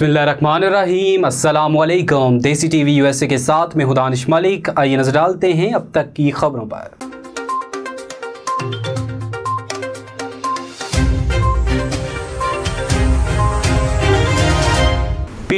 T V U S A के साथ में हुदानिश मलिक आइए नजर डालते हैं अब तक की खबरों पर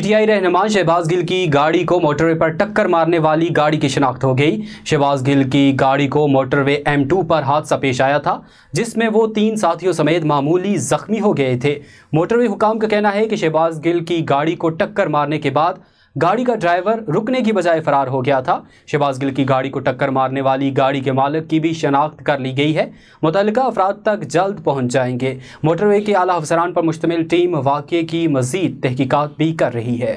पीटीआई रहनुमा शहबाज गिल की गाड़ी को मोटरवे पर टक्कर मारने वाली गाड़ी की शिनाख्त हो गई शहबाज गिल की गाड़ी को मोटरवे एम टू पर हादसा पेश आया था जिसमें वो तीन साथियों समेत मामूली ज़ख्मी हो गए थे मोटरवे हुकाम का कहना है कि शहबाज गिल की गाड़ी को टक्कर मारने के बाद गाड़ी का ड्राइवर रुकने की बजाय फरार हो गया था शहबाज गिल की गाड़ी को टक्कर मारने वाली गाड़ी के मालिक की भी शनाख्त कर ली गई है मुतल अफराद तक जल्द पहुँच जाएंगे मोटरवे के आला अफसरान पर मुश्तमिल टीम वाक्य की मजीद तहकीकत भी कर रही है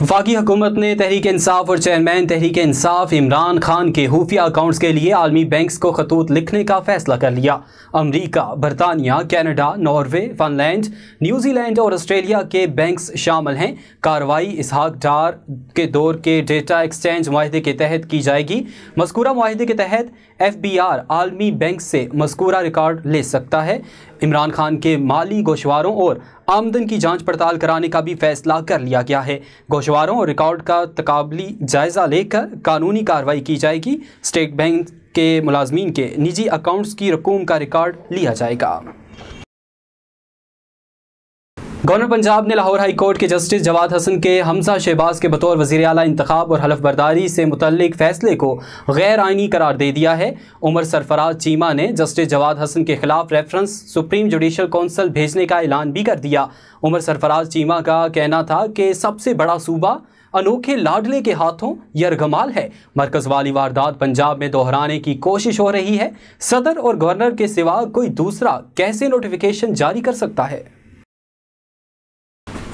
वफाकी हुकूमत ने तहरीक इंसाफ और चेयरमैन तहरीक इंसाफ इमरान खान के खुफिया अकाउंट्स के लिए आलमी बैंक्स को खतूत लिखने का फैसला कर लिया अमरीका बरतानिया कैनेडा नॉर्वे फनलैंड न्यूजीलैंड और ऑस्ट्रेलिया के बैंक्स शामिल हैं कार्रवाई इसहाक डार के दौर के डेटा एक्सचेंज माहे के तहत की जाएगी मस्कूरा माहे के तहत एफ बी आर आलमी बैंक से मस्कूरा रिकॉर्ड ले सकता है इमरान खान के माली गोशवारों और आमदन की जांच पड़ताल कराने का भी फैसला कर लिया गया है गोशवारों और रिकॉर्ड का तकबली जायजा लेकर कानूनी कार्रवाई की जाएगी स्टेट बैंक के मुलाजमीन के निजी अकाउंट्स की रकूम का रिकॉर्ड लिया जाएगा गवर्नर पंजाब ने लाहौर हाई कोर्ट के जस्टिस जवाद हसन के हमजा शहबाज के बतौर वजी अला इंतब और हलफ से मुतल फैसले को गैर आइनी करार दे दिया है उमर सरफराज चीमा ने जस्टिस जवाद हसन के खिलाफ रेफरेंस सुप्रीम जुडिशल कौंसल भेजने का ऐलान भी कर दिया उमर सरफराज चीमा का कहना था कि सबसे बड़ा सूबा अनोखे लाडले के हाथों यरगमाल है मरकज वाली वारदात पंजाब में दोहराने की कोशिश हो रही है सदर और गवर्नर के सिवा कोई दूसरा कैसे नोटिफिकेशन जारी कर सकता है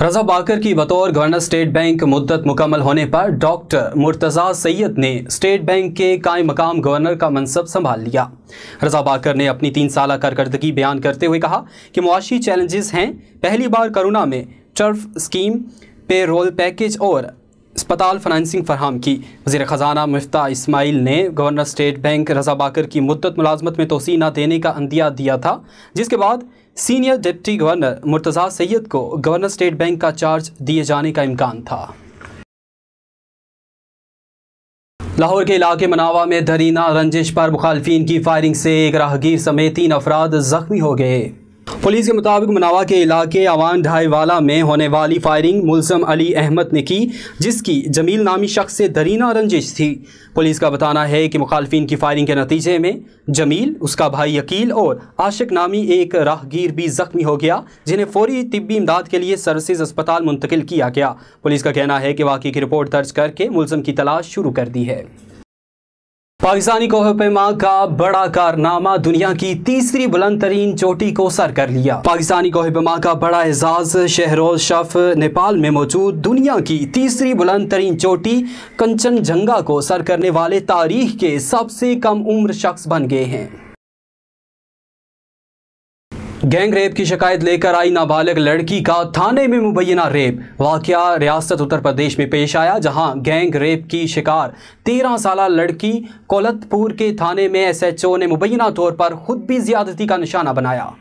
रजा बाकर की बतौर गवर्नर स्टेट बैंक मुद्दत मुकम्मल होने पर डॉक्टर मुर्तज़ा सैयद ने स्टेट बैंक के काय मकाम गवर्नर का मनसब संभाल लिया रजा बाकर ने अपनी तीन साल कारकर्दगी बयान करते हुए कहा कि मुआशी चैलेंजेस हैं पहली बार करोना में TERF scheme payroll package और अस्पताल फाइनेंसिंग फरहम की वजीर ख़जाना मुफ्ता इसमाइल ने governor state bank Raza Baqir की मुद्दत मुलाजमत में तोसी न देने का अंदिया दिया था जिसके बाद senior deputy governor Murtaza Syed को गवर्नर स्टेट बैंक का चार्ज दिए जाने का इम्कान था लाहौर के इलाके मनावा में धरीना रंजिश पर मुखालफी की फायरिंग से एक राहगीर समेत तीन अफराद जख्मी हो गए पुलिस के मुताबिक मनावा के इलाके अवान ढाईवाला में होने वाली फायरिंग मुलसम अली अहमद ने की जिसकी जमील नामी शख्स से दरीना रंजिश थी पुलिस का बताना है कि मुखालफन की फायरिंग के नतीजे में जमील उसका भाई यकील और आशिक नामी एक राहगीर भी ज़ख्मी हो गया जिन्हें फौरी तबी इमदाद के लिए सर्विसज अस्पताल मुंतकिल किया गया पुलिस का कहना है कि वाकई की रिपोर्ट दर्ज करके मुलम की तलाश शुरू कर दी है पाकिस्तानी कोहपेमा का बड़ा कारनामा दुनिया की तीसरी बुलंद तरीन चोटी को सर कर लिया पाकिस्तानी कोहपेमा का बड़ा एजाज शहरोज शफ नेपाल में मौजूद दुनिया की तीसरी बुलंद तरीन चोटी कंचनजंगा को सर करने वाले तारीख के सबसे कम उम्र शख्स बन गए हैं गैंग रेप की शिकायत लेकर आई नाबालिग लड़की का थाने में मुबैना रेप वाकया रियासत उत्तर प्रदेश में पेश आया जहां गैंग रेप की शिकार तेरह साल लड़की कोलतपुर के थाने में एसएचओ ने मुबैना तौर पर खुद भी ज्यादती का निशाना बनाया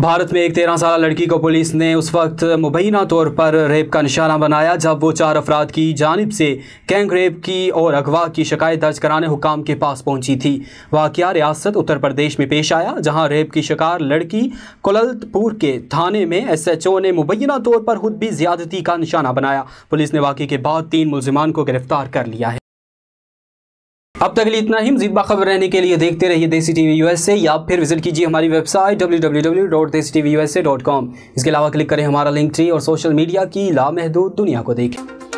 भारत में एक तेरह साल लड़की को पुलिस ने उस वक्त मुबैना तौर पर रेप का निशाना बनाया जब वो चार अफराद की जानब से कैंग रेप की और अगवा की शिकायत दर्ज कराने हुकाम के पास पहुंची थी वाक़ रियासत उत्तर प्रदेश में पेश आया जहां रेप की शिकार लड़की कुलतपुर के थाने में एस एच ओ ने मुबैना तौर पर खुद भी ज्यादती का निशाना बनाया पुलिस ने वाक़े के बाद तीन मुलजमान को गिरफ्तार कर लिया है अब तक लिए इतना ही मजीद खबर रहने के लिए देखते रहिए देसी टीवी यूएसए या फिर विजिट कीजिए हमारी वेबसाइट डब्ल्यू इसके अलावा क्लिक करें हमारा लिंक ट्री और सोशल मीडिया की लामहदूद दुनिया को देखें